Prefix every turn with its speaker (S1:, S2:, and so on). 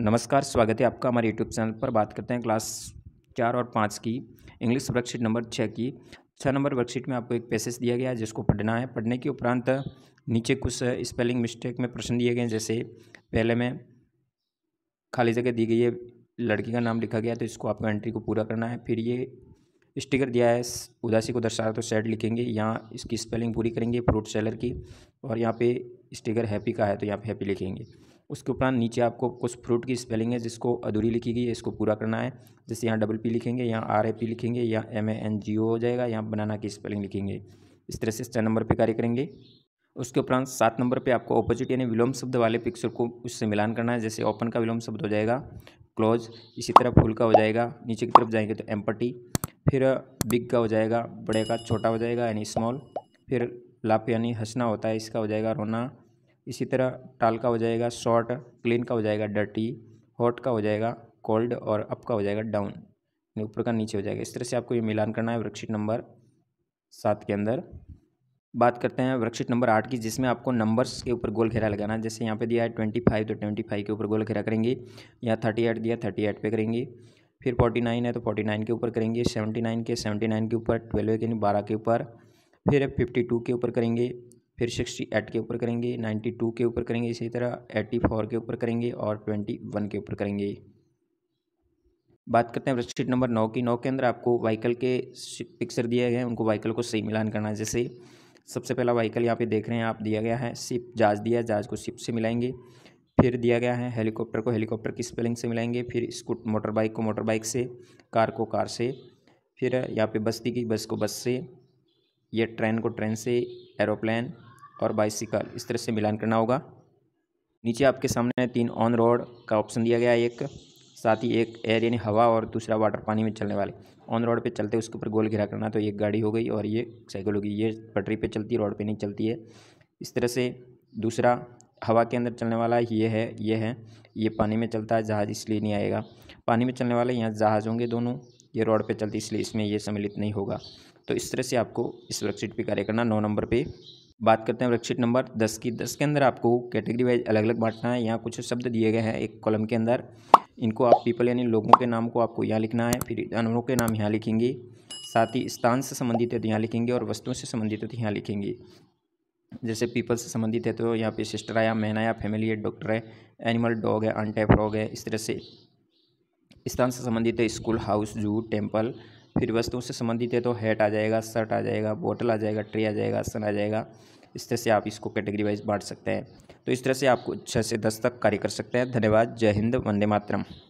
S1: नमस्कार स्वागत है आपका हमारे यूट्यूब चैनल पर बात करते हैं क्लास चार और पाँच की इंग्लिश वर्कशीट नंबर छः की छः नंबर वर्कशीट में आपको एक पैसेज दिया गया है जिसको पढ़ना है पढ़ने के उपरांत नीचे कुछ स्पेलिंग मिस्टेक में प्रश्न दिए गए हैं जैसे पहले में खाली जगह दी गई है लड़की का नाम लिखा गया तो इसको आपको एंट्री को पूरा करना है फिर ये स्टिकर दिया है उदासी को दर्शा तो सैड लिखेंगे यहाँ इसकी स्पेलिंग पूरी करेंगे फ्रूट सेलर की और यहाँ पे स्टिकर हैप्पी का है तो यहाँ पे हैप्पी लिखेंगे उसके उपरांत नीचे आपको कुछ फ्रूट की स्पेलिंग है जिसको अधूरी लिखी गई है इसको पूरा करना है जैसे यहाँ डबल पी लिखेंगे यहाँ आर ए पी लिखेंगे यहाँ एम ए एन जी ओ हो जाएगा यहाँ बनाना की स्पेलिंग लिखेंगे इस तरह से छः नंबर पर कार्य करेंगे उसके उपरांत सात नंबर पे आपको ऑपोजिट यानी विलोम शब्द वाले पिक्चर को उससे मिलान करना है जैसे ओपन का विलोम शब्द हो जाएगा क्लोज इसी तरह फुल का हो जाएगा नीचे की तरफ जाएंगे तो एम्पटी फिर बिग का हो जाएगा बड़े का छोटा हो जाएगा यानी स्मॉल फिर लाप यानी हंसना होता है इसका हो जाएगा रोना इसी तरह टाल का हो जाएगा शॉर्ट क्लीन का हो जाएगा डर्टी हॉट का हो जाएगा कोल्ड और अप का हो जाएगा डाउन ऊपर का नीचे हो जाएगा इस तरह से आपको ये मिलान करना है वर्कशीट नंबर सात के अंदर बात करते हैं वर्कशीट नंबर आठ की जिसमें आपको नंबर्स के ऊपर गोल घेरा लगाना है जैसे यहाँ पे दिया है ट्वेंटी फाइव तो ट्वेंटी फाइव के ऊपर गोल घेरा करेंगे यहाँ थर्टी एट दिया थर्टी एट पे करेंगे फिर फोर्टी नाइन है तो फोर्टी नाइन के ऊपर करेंगे सेवेंटी नाइन के सेवेंटी नाइन के ऊपर ट्वेल्व के बारह के ऊपर फिर फिफ्टी टू के ऊपर करेंगे फिर सिक्सटी एट के ऊपर करेंगे नाइन्टी टू के ऊपर करेंगे इसी तरह एट्टी फोर के ऊपर करेंगे और ट्वेंटी वन के ऊपर करेंगे बात करते हैं वर्कशीट नंबर नौ की नौ के अंदर आपको वाइकल के पिक्चर दिए गए हैं उनको वाइकल को सही मिलान करना है जैसे सबसे पहला वाइकल यहाँ पे देख रहे हैं आप दिया गया है सिप जहाज दिया जहाज को सिप से मिलाएंगे फिर दिया गया है हेलीकॉप्टर को हेलीकॉप्टर की स्पेलिंग से मिलाएंगे फिर स्कूट मोटर बाइक को मोटर बाइक से कार को कार से फिर यहाँ पे बस्ती की बस को बस से या ट्रेन को ट्रेन से एरोप्लेन और बाइसिकल इस तरह से मिलान करना होगा नीचे आपके सामने तीन ऑन रोड का ऑप्शन दिया गया है एक साथ ही एक एयर यानी हवा और दूसरा वाटर पानी में चलने वाले ऑन रोड पे चलते उसके ऊपर गोल घिरा करना तो एक गाड़ी हो गई और ये साइकिल हो गई ये पटरी पे चलती है रोड पे नहीं चलती है इस तरह से दूसरा हवा के अंदर चलने वाला ये है ये है ये पानी में चलता है जहाज़ इसलिए नहीं आएगा पानी में चलने वाले यहाँ जहाज़ होंगे दोनों ये रोड पर चलती इसलिए इसमें यह सम्मिलित नहीं होगा तो इस तरह से आपको इस वर्कशीट पर कार्य करना नौ नंबर पर बात करते हैं वर्कशीट नंबर दस की दस के अंदर आपको कैटेगरी वाइज अलग अलग बांटना है यहाँ कुछ शब्द दिए गए हैं एक कॉलम के अंदर इनको आप पीपल यानी लोगों के नाम को आपको यहाँ लिखना है फिर जानवरों के नाम यहाँ लिखेंगे साथ ही स्थान से संबंधित है तो यहाँ लिखेंगे और वस्तुओं से संबंधित है तो यहाँ लिखेंगे जैसे पीपल से संबंधित है तो यहाँ पे सिस्टर आया मैन आया फैमिली है डॉक्टर है एनिमल डॉग है अनटैप फ्रॉग है इस तरह से स्थान से संबंधित है स्कूल हाउस जू टेम्पल फिर वस्तु तो से संबंधित है तो हैट आ जाएगा शर्ट आ जाएगा बोटल आ जाएगा ट्रे आ जाएगा सन आ जाएगा इस तरह से आप इसको कैटेगरी वाइज बांट सकते हैं तो इस तरह से आपको छः से दस तक कार्य कर सकते हैं धन्यवाद जय हिंद वंदे मातरम